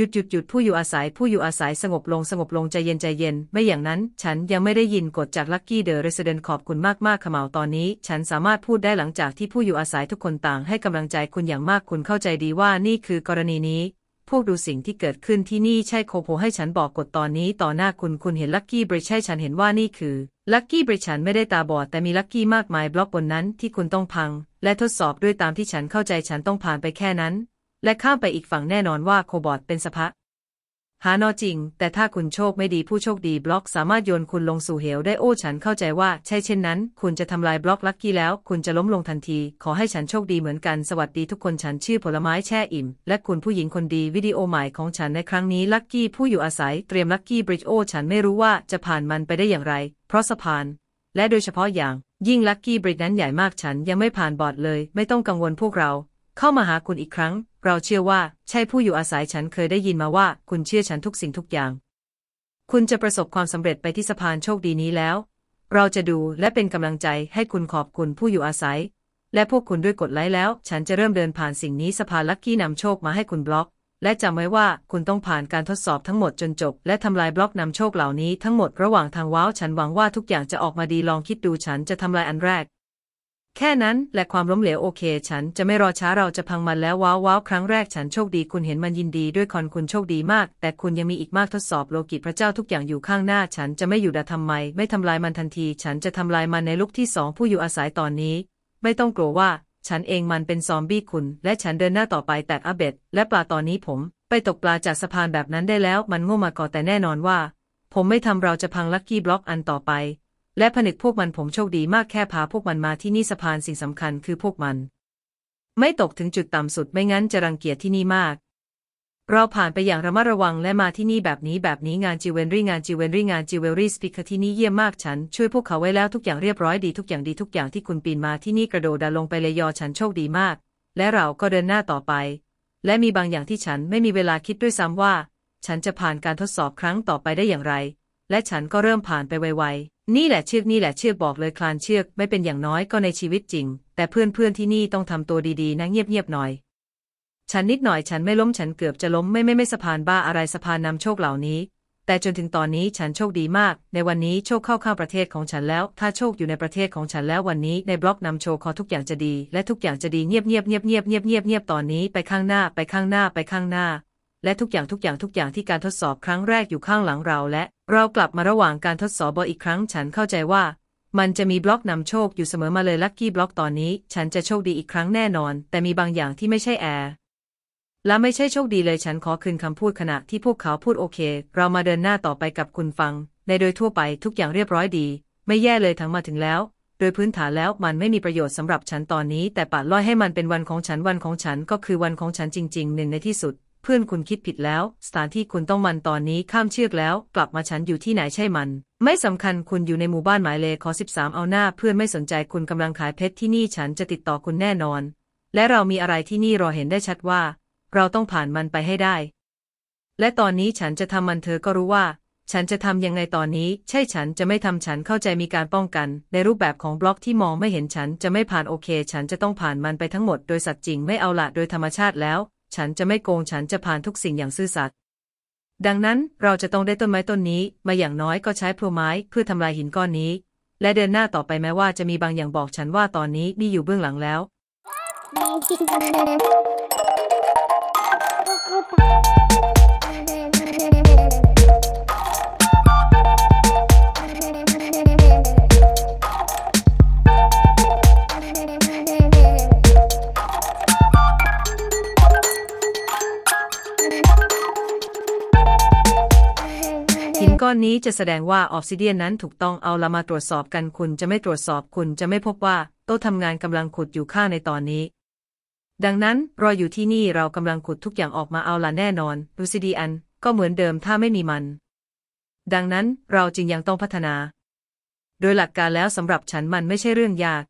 หยุดหยุดหยุดผู้อยู่อาศัยผู้อยู่อาศัยสงบลงสงบลง ใจเย็นใจเย็น ไม่อย่างนั้น ฉันยังไม่ได้ยินกฎจากลักกี้เดอะเรสเดนขอบคุณมากมากขมาวตอนนี้ ฉันสามารถพูดได้หลังจากที่ผู้อยู่อาศัยทุกคนต่างให้กำลังใจคุณอย่างมากคุณเข้าใจดีว่านี่คือกรณีนี้ พวกดูสิ่งที่เกิดขึ้นที่นี่ใช่โคโพให้ฉันบอกกฎตอนนี้ ต่อหน้าคุณคุณเห็นลักกี้บริใช่ฉันเห็นว่านี่คือลักกี้บริชฉันไม่ได้ตาบอดแต่มีลักกี้มากมายบล็อกบนนั้นที่คุณต้องพัง และทดสอบด้วยตามที่ฉันเข้าใจฉันต้องผ่านไปแค่นั้นและข้ามไปอีกฝั่งแน่นอนว่าโคบอตเป็นสภะหานอจริง แต่ถ้าคุณโชคไม่ดีผู้โชคดีบล็อกสามารถโยนคุณลงสู่เหวได้โอ้ ฉันเข้าใจว่า ใช่เช่นนั้น คุณจะทำลายบล็อกลักกี้แล้ว คุณจะล้มลงทันที ขอให้ฉันโชคดีเหมือนกันสวัสดีทุกคนฉันชื่อผลไม้แช่อิ่ม และคุณผู้หญิงคนดี วิดีโอใหม่ของฉันในครั้งนี้ ลักกี้ผู้อยู่อาศัยเตรียมลักกี้บริดจ์โอฉันไม่รู้ว่าจะผ่านมันไปได้อย่างไร เพราะสะพาน และโดยเฉพาะอย่าง ยิ่งลักกี้บริดจ์นั้นใหญ่มากฉันยังไม่ผ่านบอดเลย ไม่ต้องกังวลพวกเราเข้ามาหาคุณอีกครั้ง เราเชื่อว่าใช่ผู้อยู่อาศัยฉันเคยได้ยินมาว่า คุณเชื่อฉันทุกสิ่งทุกอย่าง คุณจะประสบความสำเร็จไปที่สะพานโชคดีนี้แล้ว เราจะดูและเป็นกำลังใจให้คุณขอบคุณผู้อยู่อาศัย และพวกคุณด้วยกดไลค์แล้ว ฉันจะเริ่มเดินผ่านสิ่งนี้สะพานลัคกี้นำโชคมาให้คุณบล็อก และจำไว้ว่าคุณต้องผ่านการทดสอบทั้งหมดจนจบ และทำลายบล็อกนำโชคเหล่านี้ทั้งหมดระหว่างทางว้าวฉันหวังว่าทุกอย่างจะออกมาดีลองคิดดูฉันจะทำลายอันแรกแค่นั้น และความล้มเหลวโอเค ฉันจะไม่รอช้าเราจะพังมันแล้วว้าวว้าวครั้งแรกฉันโชคดีคุณเห็นมันยินดีด้วยคอนคุณโชคดีมาก แต่คุณยังมีอีกมากทดสอบโลกิตพระเจ้าทุกอย่างอยู่ข้างหน้า ฉันจะไม่อยู่ดะทำไม ไม่ทำลายมันทันที ฉันจะทำลายมันในลุกที่สองผู้อยู่อาศัยตอนนี้ ไม่ต้องกลัวว่า ฉันเองมันเป็นซอมบี้คุณ และฉันเดินหน้าต่อไปแตกอาเบตดและปลาตอนนี้ผม ไปตกปลาจากสะพานแบบนั้นได้แล้ว มันโง่มาก่อแต่แน่นอนว่า ผมไม่ทำเราจะพังลัคกี้บล็อกอันต่อไปและผนึกพวกมันผมโชคดีมากแค่พาพวกมันมาที่นี่สะพานสิ่งสำคัญคือพวกมัน ไม่ตกถึงจุดต่ำสุดไม่งั้นจะรังเกียจที่นี่มากเราผ่านไปอย่างระมัดระวังและมาที่นี่แบบนี้แบบนี้งานจิวเวลรี่งานจิวเวลรี่งานจิวเวลรี่สปิคที่นี่เยี่ยมมากฉัน ช่วยพวกเขาไว้แล้วทุกอย่างเรียบร้อยดีทุกอย่างดีทุกอย่างที่คุณปีนมาที่นี่กระโดดดาลงไปเลยยอฉันโชคดีมาก และเราก็เดินหน้าต่อไป และมีบางอย่างที่ฉันไม่มีเวลาคิดด้วยซ้ำว่า ฉันจะผ่านการทดสอบครั้งต่อไปได้อย่างไร และฉันก็เริ่มผ่านไปไวๆนี่แหละเชือกนี่แหละเชือกบอกเลยคลานเชือกไม่เป็นอย่างน้อยก็ในชีวิตจริง แต่เพื่อนๆที่นี่ต้องทำตัวดีๆนะเงียบๆหน่อยฉันนิดหน่อยฉันไม่ล้มฉันเกือบจะล้มไม่ไม่ไม่สะพานบ้าอะไรสะพานนำโชคเหล่านี้ แต่จนถึงตอนนี้ฉันโชคดีมาก ในวันนี้โชคเข้าข้างประเทศของฉันแล้ว ถ้าโชคอยู่ในประเทศของฉันแล้ววันนี้ในบล็อกนำโชคขอทุกอย่างจะดี และทุกอย่างจะดีเงียบเงียบๆเงียบเงียบเงียบเงียบตอนนี้ไปข้างหน้าไปข้างหน้าไปข้างหน้า และทุกอย่างทุกอย่างทุกอย่างที่การทดสอบครั้งแรกอยู่ข้างหลังเราและเรากลับมาระหว่างการทดสอบอีกครั้งฉันเข้าใจว่า มันจะมีบล็อกนำโชคอยู่เสมอมาเลยลัคกี้บล็อกตอนนี้ ฉันจะโชคดีอีกครั้งแน่นอน แต่มีบางอย่างที่ไม่ใช่แอร์และไม่ใช่โชคดีเลยฉันขอคืนคำพูดขณะที่พวกเขาพูดโอเค เรามาเดินหน้าต่อไปกับคุณฟัง ในโดยทั่วไปทุกอย่างเรียบร้อยดี ไม่แย่เลยทั้งมาถึงแล้ว โดยพื้นฐานแล้วมันไม่มีประโยชน์สำหรับฉันตอนนี้ แต่ปัดล่อยให้มันเป็นวันของฉันวันของฉันก็คือวันของฉันจริงๆหนึ่งในที่สุดพื่อนคุณคิดผิดแล้ว สถานที่คุณต้องมันตอนนี้ข้ามเชือกแล้ว กลับมาฉันอยู่ที่ไหนใช่มัน ไม่สำคัญคุณอยู่ในหมู่บ้านหมายเลขอ13 เอาหน้า เพื่อนไม่สนใจคุณกำลังขายเพชรที่นี่ฉันจะติดต่อคุณแน่นอน และเรามีอะไรที่นี่รอเห็นได้ชัดว่า เราต้องผ่านมันไปให้ได้ และตอนนี้ฉันจะทำมันเธอก็รู้ว่า ฉันจะทำยังไงตอนนี้ ใช่ฉันจะไม่ทำฉันเข้าใจมีการป้องกัน ในรูปแบบของบล็อกที่มองไม่เห็นฉันจะไม่ผ่านโอเค ฉันจะต้องผ่านมันไปทั้งหมดโดยสัตว์จริงไม่เอาละโดยธรรมชาติแล้วฉันจะไม่โกง ฉันจะผ่านทุกสิ่งอย่างซื่อสัตย์ ดังนั้นเราจะต้องได้ต้นไม้ต้นนี้ มาอย่างน้อยก็ใช้พลูไม้เพื่อทำลายหินก้อนนี้ และเดินหน้าต่อไปแม้ว่าจะมีบางอย่างบอกฉันว่าตอนนี้นี่อยู่เบื้องหลังแล้วก้อนนี้จะแสดงว่าออฟซิเดียนนั้นถูกต้องเอาละมาตรวจสอบกันคุณจะไม่ตรวจสอบคุณจะไม่พบว่าโต๊ะทำงานกำลังขุดอยู่ข้างในตอนนี้ ดังนั้นรออยู่ที่นี่เรากำลังขุดทุกอย่างออกมาเอาละแน่นอนลูซิเดียนก็เหมือนเดิมถ้าไม่มีมัน ดังนั้นเราจึงยังต้องพัฒนา โดยหลักการแล้วสำหรับฉันมันไม่ใช่เรื่องยาก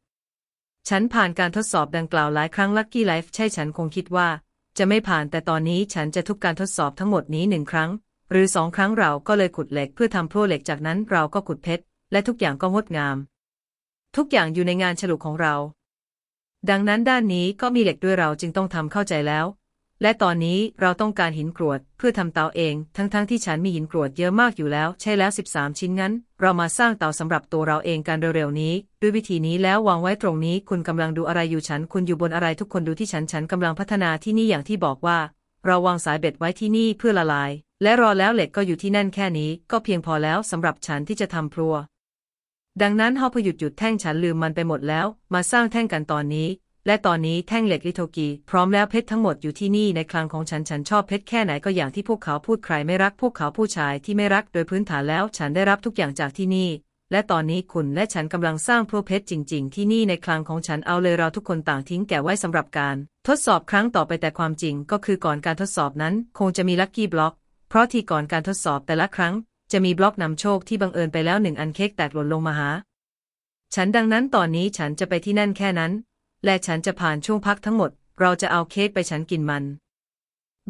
ฉันผ่านการทดสอบดังกล่าวหลายครั้งลัคกี้ไลฟ์ใช่ฉันคงคิดว่า จะไม่ผ่านแต่ตอนนี้ฉันจะทุกการทดสอบทั้งหมดนี้หนึ่งครั้งหรือสองครั้งเราก็เลยขุดเหล็ก เพื่อทำโพลเหล็กจากนั้นเราก็ขุดเพชรและทุกอย่างก็งดงาม ทุกอย่างอยู่ในงานฉลุของเรา ดังนั้นด้านนี้ก็มีเหล็กด้วยเราจึงต้องทำเข้าใจแล้ว และตอนนี้เราต้องการหินกรวด เพื่อทำเตาเอง ทั้งๆทที่ฉันมีหินกรวดเยอะมากอยู่แล้ว ใช่แล้ว 13 ชิ้นงั้น เรามาสร้างเตาสำหรับตัวเราเองกันเร็วๆนี้ ด้วยวิธีนี้แล้ววางไว้ตรงนี้ คุณกำลังดูอะไรอยู่ฉันคุณอยู่บนอะไรทุกคนดูที่ฉันฉันกำลังพัฒนาที่นี่อย่างที่บอกว่า เราวางสายเบ็ดไว้ที่นี่เพื่อละลายและรอแล้วเหล็กก็อยู่ที่นั่นแค่นี้ ก็เพียงพอแล้วสำหรับฉันที่จะทำพรัว ดังนั้นเฮาพยุดหยุดแท่งฉันลืมมันไปหมดแล้ว มาสร้างแท่งกันตอนนี้ และตอนนี้แท่งเหล็กลิโทกีพร้อมแล้วเพชรทั้งหมดอยู่ที่นี่ ในคลังของฉันฉันชอบเพชรแค่ไหนก็อย่างที่พวกเขาพูดใครไม่รักพวกเขาผู้ชายที่ไม่รักโดยพื้นฐานแล้วฉันได้รับทุกอย่างจากที่นี่ และตอนนี้คุณและฉันกำลังสร้างพรเพชรจริงๆ ที่นี่ในคลังของฉันเอาเลยเราทุกคนต่างทิ้งแก่ไว้สำหรับการ ทดสอบครั้งต่อไปแต่ความจริง ก็คือก่อนการทดสอบนั้นคงจะมีลัคกี้บล็อกเพราะที่ก่อนการทดสอบแต่ละครั้ง จะมีบล็อกนำโชคที่บังเอิญไปแล้วหนึ่งอันเค้กแตกหล่นลงมาหา ฉันดังนั้นตอนนี้ฉันจะไปที่นั่นแค่นั้น และฉันจะผ่านช่วงพักทั้งหมด เราจะเอาเค้กไปฉันกินมัน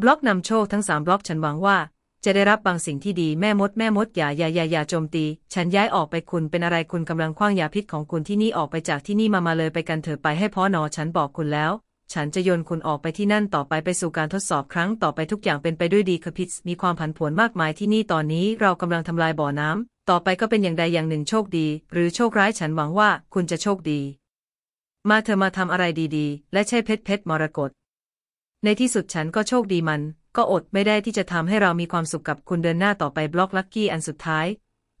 บล็อกนำโชคทั้งสามบล็อกฉันหวังว่า จะได้รับบางสิ่งที่ดีแม่มด แม่มดอย่าอย่าอย่าอย่าโจมตี ฉันย้ายออกไปคุณเป็นอะไรคุณกำลังคว้างยาพิษของคุณที่นี่ออกไปจากที่นี่มามาเลยไปกันเถอะไปให้พ่อนอฉันบอกคุณแล้วฉันจะโยนคุณออกไปที่นั่นต่อไปไปสู่การทดสอบครั้งต่อไปทุกอย่างเป็นไปด้วยดีคะพิสมีความผันผวนมากมายที่นี่ตอนนี้เรากำลังทำลายบ่อน้ำต่อไปก็เป็นอย่างใดอย่างหนึ่งโชคดี หรือโชคร้ายฉันหวังว่าคุณจะโชคดี มาเธอมาทำอะไรดีๆ และใช่เพชรเพชรมรกตในที่สุดฉันก็โชคดีมัน ก็อดไม่ได้ที่จะทำให้เรามีความสุขกับคุณเดินหน้าต่อไปบล็อกลักกี้อันสุดท้าย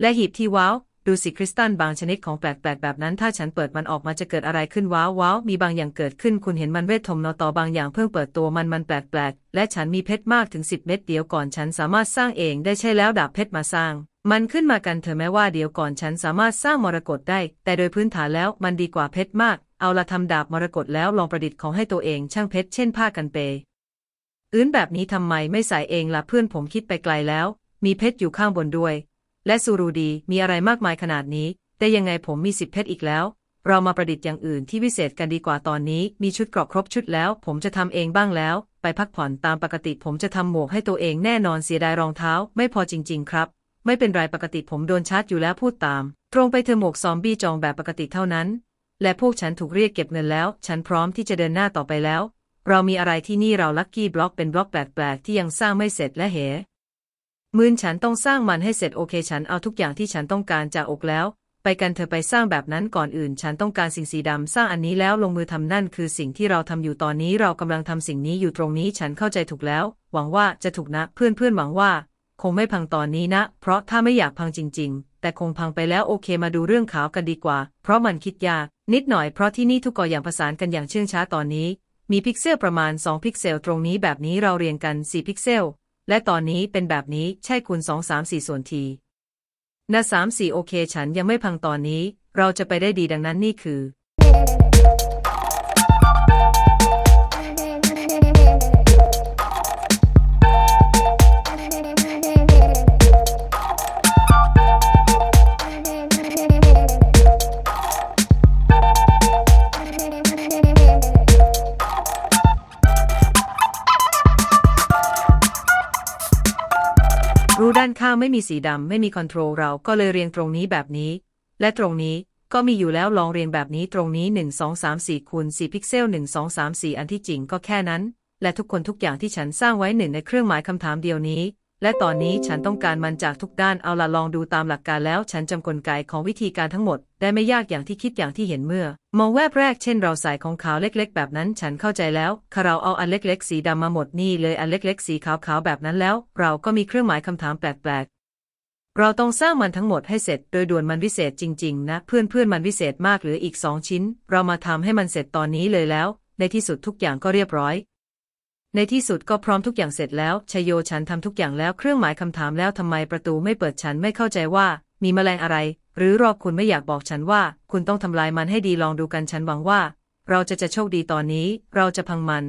และหีบที่ว้าวดูสิคริสตันบางชนิดของแปลกๆแบบนั้น ถ้าฉันเปิดมันออกมาจะเกิดอะไรขึ้นว้าวว้าวมีบางอย่างเกิดขึ้นคุณเห็นมันเวททมนต่อบางอย่างเพิ่งเปิดตัวมันมันแปลกๆและฉันมีเพชรมากถึงสิบเม็ดเดียวก่อนฉันสามารถสร้างเองได้ใช่แล้วดาบเพชรมาสร้าง มันขึ้นมากันเธอแม้ว่าเดียวก่อนฉันสามารถสร้างมรกตได้ แต่โดยพื้นฐานแล้วมันดีกว่าเพชรมาก เอาละทำดาบมรกตแล้วลองประดิษฐ์ของให้ตัวเอง ช่างเพชรเช่นผ้ากันเปยอื่นแบบนี้ทำไมไม่ใส่เองละ่ะเพื่อนผมคิดไปไกลแล้ว มีเพชรอยู่ข้างบนด้วยและสูรูดีมีอะไรมากมายขนาดนี้ แต่ยังไงผมมีสิบเพชรอีกแล้ว เรามาประดิษฐ์อย่างอื่นที่วิเศษกันดีกว่าตอนนี้ มีชุดเกราะครบชุดแล้ว ผมจะทำเองบ้างแล้ว ไปพักผ่อนตามปกติผมจะทำหมวกให้ตัวเองแน่นอนเสียดายรองเท้าไม่พอจริงๆครับ ไม่เป็นไรปกติผมโดนชาร์จอยู่แล้วพูดตาม ตรงไปเธอหมวกซอมบี้จองแบบปกติเท่านั้นและพวกฉันถูกเรียกเก็บเงินแล้ว ฉันพร้อมที่จะเดินหน้าต่อไปแล้ว เรามีอะไรที่นี่เราลัคกี้บล็อกเป็นบล็อกแปลกๆที่ยังสร้างไม่เสร็จและเหมืนฉันต้องสร้างมันให้เสร็จโอเค ฉันเอาทุกอย่างที่ฉันต้องการจากอกแล้ว ไปกันเธอไปสร้างแบบนั้นก่อนอื่น ฉันต้องการสิ่งสีดำสร้างอันนี้แล้วลงมือทำนั่นคือสิ่งที่เราทำอยู่ตอนนี้เรากำลังทำสิ่งนี้อยู่ตรงนี้ฉันเข้าใจถูกแล้ว หวังว่าจะถูกนะเพื่อนเพื่อนหวังว่า คงไม่พังตอนนี้นะ เพราะถ้าไม่อยากพังจริง ๆ แต่คงพังไปแล้วโอเคมาดูเรื่องขาวกันดีกว่า เพราะมันคิดยาก นิดหน่อยเพราะที่นี่ทุกก่ออย่างประสานกันอย่างเชื่องช้าตอนนี้ มีพิกเซลประมาณ2พิกเซลตรงนี้แบบนี้เราเรียงกัน 4 พิกเซลและตอนนี้เป็นแบบนี้ ใช่คุณสองสามสี่ส่วนทีนะสามสี่โอเคฉันยังไม่พังตอนนี้ เราจะไปได้ดีดังนั้นนี่คือรูด้านข้างไม่มีสีดำไม่มีคอนโทรล เราก็เลยเรียงตรงนี้แบบนี้ และตรงนี้ก็มีอยู่แล้วลองเรียงแบบนี้ตรงนี้ 1 2 3 4คูณ4 พิกเซล 1 2 3 4 อันที่จริงก็แค่นั้น และทุกคนทุกอย่างที่ฉันสร้างไว้หนึ่งในเครื่องหมายคำถามเดียวนี้และตอนนี้ฉันต้องการมันจากทุกด้าน เอาละลองดูตามหลักการแล้ว ฉันจำกลไกของวิธีการทั้งหมดได้ไม่ยากอย่างที่คิดอย่างที่เห็นเมื่อมองแวบแรกเช่นเราใส่ของขาวเล็กๆ แบบนั้น ฉันเข้าใจแล้วคาราเอาอันเล็กๆสีดำมาหมดนี่เลยอันเล็กๆสีขาวๆแบบนั้นแล้ว เราก็มีเครื่องหมายคำถามแปลกๆ เราต้องสร้างมันทั้งหมดให้เสร็จ โดยด่วนมันวิเศษจริงๆ นะ เพื่อนๆมันวิเศษมากหรืออีกสองชิ้น เรามาทำให้มันเสร็จตอนนี้เลยแล้ว ในที่สุดทุกอย่างก็เรียบร้อยในที่สุดก็พร้อมทุกอย่างเสร็จแล้วชโยฉันทำทุกอย่างแล้วเครื่องหมายคำถามแล้วทำไมประตูไม่เปิดฉันไม่เข้าใจว่ามีแมลงอะไร หรือรอบคุณไม่อยากบอกฉันว่าคุณต้องทำลายมันให้ดีลองดูกันฉันหวังว่าเราจะจะโชคดีตอนนี้ เราจะพังมัน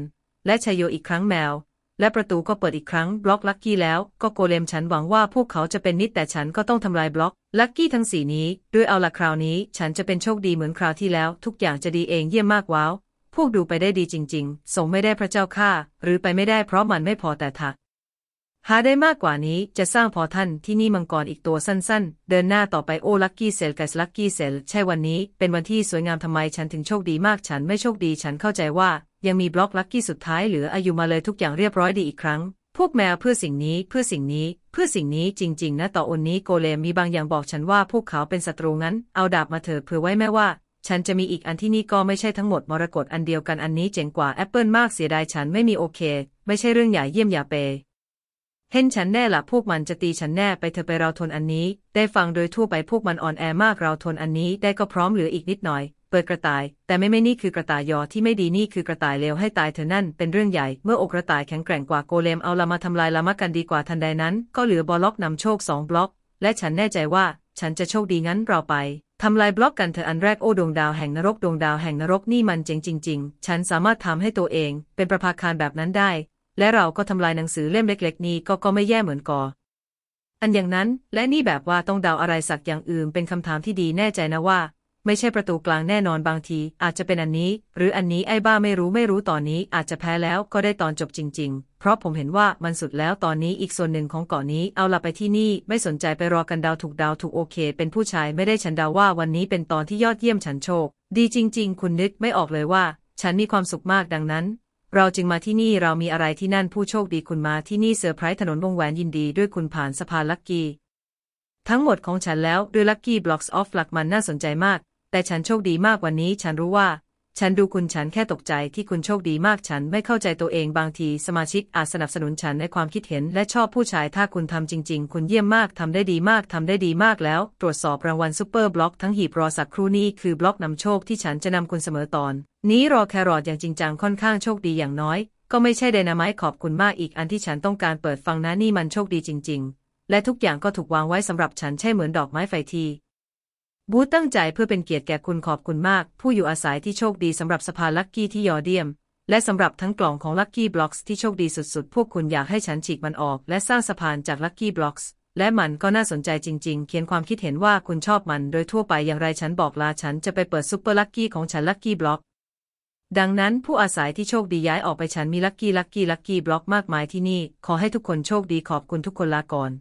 และชโยอีกครั้งแมว และประตูก็เปิดอีกครั้งบล็อกลักกี้แล้ว ก็โกเลมฉันหวังว่าพวกเขาจะเป็นนิดแต่ฉันก็ต้องทำลายบล็อกลักกี้ทั้งสีนี้ด้วยเอาละคราวนี้ฉันจะเป็นโชคดีเหมือนคราวที่แล้ว ทุกอย่างจะดีเองเยี่ยมมากว้าววกดูไปได้ดีจริง ๆ ส่งไม่ได้พระเจ้าข้าหรือไปไม่ได้เพราะมันไม่พอแต่ทักหาได้มากกว่านี้จะสร้างพอท่านที่นี่มังกรอีกตัวสั้น ๆ เดินหน้าต่อไปโอ้ลักกี้เซลกับลักกี้เซลใช่วันนี้เป็นวันที่สวยงามทำไมฉันถึงโชคดีมากฉันไม่โชคดีฉันเข้าใจว่า ยังมีบล็อกลักกี้สุดท้ายเหลืออายุมาเลยทุกอย่างเรียบร้อยดีอีกครั้ง พวกแมวเพื่อสิ่งนี้เพื่อสิ่งนี้เพื่อสิ่งนี้จริงๆนะต่ออนนี้โกเลมมีบางอย่างบอกฉันว่า พวกเขาเป็นศัตรูงั้น เอาดาบมาเถอะเผื่อไว้แม้ว่าฉันจะมีอีกอันที่นี่ก็ไม่ใช่ทั้งหมดมรกตอันเดียวกันอันนี้เจ๋งกว่าแอปเปิลมากเสียดายฉันไม่มีโอเค ไม่ใช่เรื่องใหญ่เยี่ยมอย่าเปเห็นฉันแน่ละพวกมันจะตีฉันแน่ไปเธอไปเราทนอันนี้ ได้ฟังโดยทั่วไปพวกมันอ่อนแอมากเราทนอันนี้ได้ก็พร้อมเหลืออีกนิดหน่อย เปิดกระต่าย แต่ไม่ไม่นี่คือกระต่ายยอที่ไม่ดีนี่คือกระต่ายเลวให้ตายเธอนั่นเป็นเรื่องใหญ่เมื่ออกกระต่ายแข็งแกร่งกว่าโกเลมเอาละมาทำลายละมากันดีกว่าทันใดนั้น ก็เหลือบล็อกนำโชคสองบล็อกและฉันแน่ใจว่าฉันจะโชคดีงั้นเราไปทำลายบล็อกกันเถอะอันแรกโอ้ดวงดาวแห่งนรกดวงดาวแห่งนรกนี่มันเจ๋งจริง ๆ ฉันสามารถทำให้ตัวเองเป็นประภาคารแบบนั้นได้ และเราก็ทำลายหนังสือเล่มเล็ก ๆ นี้ก็ก็ไม่แย่เหมือนก่อ อันอย่างนั้น และนี่แบบว่าต้องดาวอะไรสักอย่างอื่น เป็นคำถามที่ดีแน่ใจนะว่าไม่ใช่ประตูกลางแน่นอนบางที อาจจะเป็นอันนี้ หรืออันนี้ไอ้บ้าไม่รู้ไม่รู้ตอนนี้ อาจจะแพ้แล้วก็ได้ตอนจบจริงๆ เพราะผมเห็นว่ามันสุดแล้วตอนนี้อีกส่วนหนึ่งของเกาะนี้ เอาละไปที่นี่ไม่สนใจไปรอกันดาวถูกดาวถูกโอเค เป็นผู้ชายไม่ได้ฉันดาวว่า วันนี้เป็นตอนที่ยอดเยี่ยมฉันโชค ดีจริง ๆ คุณนึกไม่ออกเลยว่า ฉันมีความสุขมากดังนั้น เราจึงมาที่นี่เรามีอะไรที่นั่นผู้โชคดีคุณมาที่นี่เซอร์ไพรส์ถนนวงแหวนยินดีด้วยคุณผ่านสะพานลักกี้ทั้งหมดของฉันแล้วด้วยลักกี้บล็อกส์ออฟหลักมันน่าสนใจมากแต่ฉันโชคดีมากวันนี้ฉันรู้ว่า ฉันดูคุณฉันแค่ตกใจที่คุณโชคดีมาก ฉันไม่เข้าใจตัวเองบางที สมาชิก อาจสนับสนุนฉันในความคิดเห็นและชอบผู้ชายถ้าคุณทำจริง ๆ คุณเยี่ยมมากทำได้ดีมากทำได้ดีมากแล้ว ตรวจสอบรางวัลซูเปอร์บล็อกทั้งหีบรอสักครู่นี้ คือบล็อกนำโชคที่ฉันจะนำคุณเสมอตอน นี้รอแครอทอย่างจริงจังค่อนข้างโชคดีอย่างน้อย ก็ไม่ใช่ไดนามายขอบคุณมากอีก อันที่ฉันต้องการเปิดฟังนะนี่มันโชคดีจริง ๆ และทุกอย่างก็ถูกวางไว้สำหรับฉันใช่เหมือนดอกไม้ไฟทีบูตตั้งใจเพื่อเป็นเกียรติแก่คุณขอบคุณมาก ผู้อยู่อาศัยที่โชคดีสำหรับสภาลักกี้ที่ยอดเดียม และสำหรับทั้งกล่องของลักกี้บล็อกส์ที่โชคดีสุดๆ พวกคุณอยากให้ฉันฉีกมันออก และสร้างสะพานจากลักกี้บล็อกส์และมันก็น่าสนใจจริงๆ เขียนความคิดเห็นว่าคุณชอบมันโดยทั่วไปอย่างไรฉันบอกลาฉันจะไปเปิดซุปเปอร์ลักกี้ของฉันลักกี้บล็อกดังนั้นผู้อาศัยที่โชคดีย้ายออกไปฉันมีลักกี้ลักกี้ลักกี้บล็อกมากมายที่นี่ขอให้ทุกคนโชคดีขอบคุณทุกคนลาก่อน